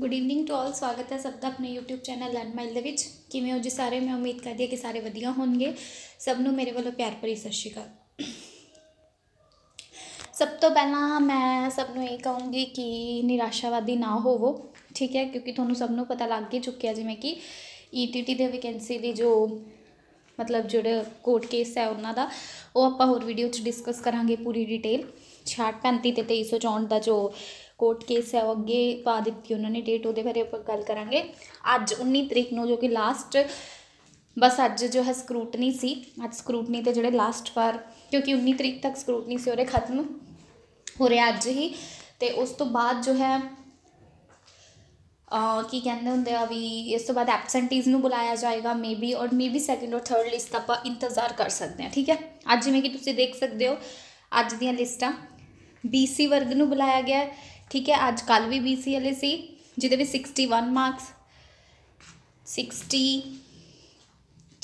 good evening to all ਸਵਾਗਤ ਹੈ ਸਭ ਦਾ ਆਪਣੇ YouTube ਚੈਨਲ ਲਰਨ ਮਾਈਲ ਦੇ ਵਿੱਚ ਕਿਵੇਂ ਹੋ ਜੀ ਸਾਰੇ ਮੈਂ ਉਮੀਦ ਕਰਦੀ ਹਾਂ ਕਿ ਸਾਰੇ ਵਧੀਆ ਹੋਣਗੇ ਸਭ ਨੂੰ ਮੇਰੇ ਵੱਲੋਂ ਪਿਆਰ ਭਰੀ ਸਤਿ ਸ਼੍ਰੀ ਅਕਾਲ ਸਭ ਤੋਂ ਪਹਿਲਾਂ ਮੈਂ ਸਭ ਨੂੰ ਇਹ ਕਹੂੰਗੀ ਕਿ ਨਿਰਾਸ਼ਾਵਾਦੀ ਨਾ ਹੋਵੋ ਠੀਕ ਹੈ ਕਿਉਂਕਿ ਤੁਹਾਨੂੰ ਸਭ ਨੂੰ ਪਤਾ ਲੱਗ ਹੀ ਚੁੱਕਿਆ ਜਿਵੇਂ ਕਿ ETT ਦੇ ਵੈਕੈਂਸੀ ਦੀ ਜੋ ਮਤਲਬ ਜਿਹੜੇ ਕੋਰਟ ਕੇਸ ਹੈ ਉਹਨਾਂ ਦਾ ਉਹ ਆਪਾਂ ਹੋਰ ਵੀਡੀਓ 'ਚ ਡਿਸਕਸ ਕਰਾਂਗੇ ਪੂਰੀ ਡਿਟੇਲ 6535 ਤੇ 2364 ਦਾ ਜੋ ਕੋਰਟ ਕੇਸ ਹੈ ਉਹ ਅੱਗੇ ਪਾ ਦਿੱਤੀ ਉਹਨਾਂ ਨੇ ਡੇਟ ਉਹਦੇ ਬਾਰੇ ਆਪਾਂ ਗੱਲ ਕਰਾਂਗੇ ਅੱਜ 19 ਤਰੀਕ ਨੂੰ ਜੋ ਕਿ ਲਾਸਟ ਬਸ ਅੱਜ ਜੋ ਹੈ ਸਕਰੂਟਨੀ ਸੀ ਅੱਜ ਸਕਰੂਟਨੀ ਤੇ ਜਿਹੜੇ ਲਾਸਟ ਵਾਰ ਕਿਉਂਕਿ 19 ਤਰੀਕ ਤੱਕ ਸਕਰੂਟਨੀ ਸੀ ਉਹਰੇ ਖਤਮ ਹੋ ਰਿਹਾ ਅੱਜ ਹੀ ਤੇ ਉਸ ਤੋਂ ਬਾਅਦ ਜੋ ਹੈ ਕੀ ਕਹਿੰਦੇ ਹੁੰਦੇ ਆ ਵੀ ਇਸ ਤੋਂ ਬਾਅਦ ਐਬਸੈਂਟੀਜ਼ ਨੂੰ ਬੁਲਾਇਆ ਜਾਏਗਾ ਮੇਬੀ ਔਰ ਮੇਬੀ ਸੈਕਿੰਡ ਔਰ ਥਰਡ ਲਿਸਟ ਆਪਾਂ ਇੰਤਜ਼ਾਰ ਕਰ ਸਕਦੇ ਆ ਠੀਕ ਹੈ ਅੱਜ ਜਿਵੇਂ ਕਿ ਤੁਸੀਂ ਦੇਖ ਸਕਦੇ ਹੋ ਅੱਜ ਦੀਆਂ ਲਿਸਟਾਂ ਬੀਸੀ ਵਰਗ ਨੂੰ ਬੁਲਾਇਆ ਗਿਆ ਠੀਕ ਹੈ ਅੱਜ ਕੱਲ ਵੀ ਬੀਸੀ ਵਾਲੇ ਸੀ ਜਿਹਦੇ ਵਿੱਚ 61 ਮਾਰਕਸ 60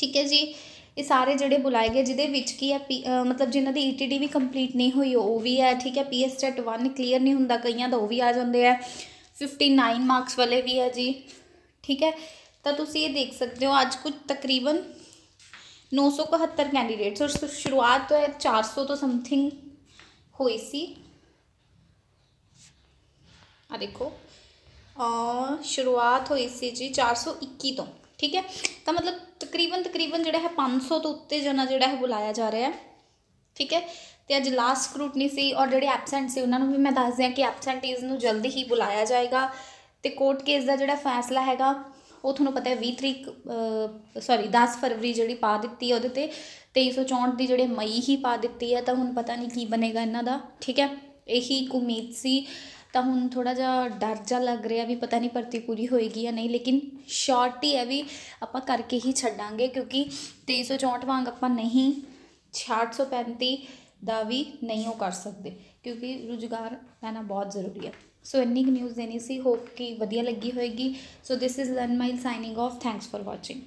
ਠੀਕ ਹੈ ਜੀ ਇਹ ਸਾਰੇ ਜਿਹੜੇ ਬੁਲਾਏ ਗਏ ਜਿਹਦੇ ਵਿੱਚ ਕੀ ਹੈ ਮਤਲਬ ਜਿਨ੍ਹਾਂ ਦੀ ETD ਵੀ ਕੰਪਲੀਟ ਨਹੀਂ ਹੋਈ ਉਹ ਵੀ ਹੈ ਠੀਕ ਹੈ ਪੀਐਸ 1 ਕਲੀਅਰ ਨਹੀਂ ਹੁੰਦਾ ਕਈਆਂ ਦਾ ਉਹ ਵੀ ਆ ਜਾਂਦੇ ਆ 59 ਮਾਰਕਸ ਵਾਲੇ ਵੀ ਆ ਜੀ ਠੀਕ ਹੈ ਤਾਂ ਤੁਸੀਂ ਇਹ ਦੇਖ ਸਕਦੇ ਹੋ ਅੱਜ ਕੁਝ ਤਕਰੀਬਨ 971 ਕੈਂਡੀਡੇਟਸ ਔਰ ਸ਼ੁਰੂਆਤ 400 ਤੋਂ ਸਮਥਿੰਗ ਹੋਈ ਸੀ ਆ ਦੇਖੋ ਆ ਸ਼ੁਰੂਆਤ ਹੋਈ ਸੀ ਜੀ 421 ਤੋਂ ਠੀਕ ਹੈ ਤਾਂ ਮਤਲਬ ਤਕਰੀਬਨ ਤਕਰੀਬਨ ਜਿਹੜਾ ਹੈ 500 ਤੋਂ ਉੱਤੇ ਜਨਾ ਜਿਹੜਾ ਹੈ ਬੁਲਾਇਆ ਜਾ ਰਿਹਾ ਹੈ ਠੀਕ ਹੈ ਤੇ ਅੱਜ ਲਾਸਟ ਸਕਰੂਟਨੀ ਸੀ ਔਰ ਜਿਹੜੇ ਐਬਸੈਂਟ ਸੀ ਉਹਨਾਂ ਨੂੰ ਵੀ ਮੈਂ ਦੱਸ ਦਿਆਂ ਕਿ ਐਬਸੈਂਟੀਜ਼ ਨੂੰ ਜਲਦੀ ਹੀ ਬੁਲਾਇਆ ਜਾਏਗਾ ਤੇ ਕੋਰਟ ਕੇਸ ਦਾ ਜਿਹੜਾ ਫੈਸਲਾ ਹੈਗਾ ਉਹ ਤੁਹਾਨੂੰ ਪਤਾ ਹੈ 20 ਤਰੀਕ ਸੌਰੀ 10 ਫਰਵਰੀ ਜਿਹੜੀ ਪਾ ਦਿੱਤੀ ਉਹਦੇ ਤੇ 2364 ਦੀ ਜਿਹੜੇ ਮਈ ਹੀ ਪਾ ਦਿੱਤੀ ਹੈ ਤਾਂ ਹੁਣ ਪਤਾ ਨਹੀਂ ਕੀ ਬਣੇਗਾ ਇਹਨਾਂ ਦਾ ਠੀਕ ਹੈ ਇਹੀ ਇੱਕ ਉਮੀਦ ਸੀ ਤਾਂ ਹੁਣ ਥੋੜਾ ਜਿਹਾ ਡਰ ਜਾ ਲੱਗ ਰਿਹਾ ਵੀ ਪਤਾ ਨਹੀਂ ਭਰਤੀ ਪੂਰੀ ਹੋਏਗੀ ਜਾਂ ਨਹੀਂ ਲੇਕਿਨ ਸ਼ਾਰਟ ਹੀ ਹੈ ਵੀ ਆਪਾਂ ਕਰਕੇ ਹੀ ਛੱਡਾਂਗੇ ਕਿਉਂਕਿ 2364 ਵਾਂਗ ਆਪਾਂ ਨਹੀਂ 635 ਦਾ ਵੀ ਨਹੀਂ ਉਹ ਕਰ ਸਕਦੇ ਕਿਉਂਕਿ ਰੁਜ਼ਗਾਰ ਲੈਣਾ ਬਹੁਤ ਜ਼ਰੂਰੀ ਹੈ ਸੋ ਇੰਨੀ ਕੁ ਨਿਊਜ਼ ਦੇਣੀ ਸੀ ਹੋਪ ਕਿ ਵਧੀਆ ਲੱਗੀ ਹੋਏਗੀ so this is learn mile signing off thanks for watching